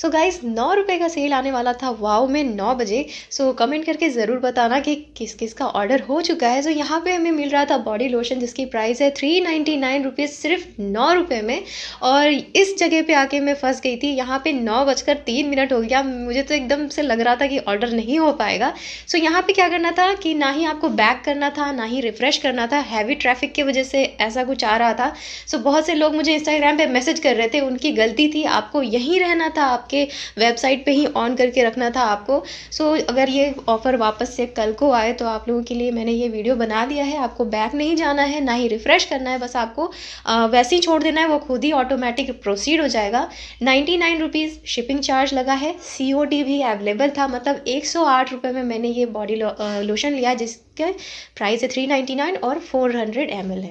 so guys नौ रुपये का cell आने वाला था वाओ में नौ बजे सो so, कमेंट करके ज़रूर बताना कि किस किस का ऑर्डर हो चुका है सो so, यहाँ पे हमें मिल रहा था बॉडी लोशन जिसकी प्राइस है थ्री नाइन्टी नाइन रुपीज़ सिर्फ नौ रुपये में और इस जगह पे आके मैं फंस गई थी यहाँ पे नौ बजकर तीन मिनट हो गया मुझे तो एकदम से लग रहा था कि ऑर्डर नहीं हो पाएगा सो so, यहाँ पर क्या करना था कि ना ही आपको बैक करना था ना ही रिफ़्रेश करना था हैवी ट्रैफिक की वजह से ऐसा कुछ आ रहा था सो so, बहुत से लोग मुझे इंस्टाग्राम पर मैसेज कर रहे थे उनकी गलती थी आपको यहीं रहना था आपके वेबसाइट पे ही ऑन करके रखना था आपको सो so, अगर ये ऑफ़र वापस से कल को आए तो आप लोगों के लिए मैंने ये वीडियो बना दिया है आपको बैक नहीं जाना है ना ही रिफ़्रेश करना है बस आपको वैसे ही छोड़ देना है वो खुद ही ऑटोमेटिक प्रोसीड हो जाएगा ninety nine rupees shipping charge लगा है सी ओ भी अवेलेबल था मतलब एक सौ आठ रुपये में मैंने ये बॉडी लोशन लिया जिसके प्राइस है थ्री नाइन्टी नाइन और फोर हंड्रेड एम एल है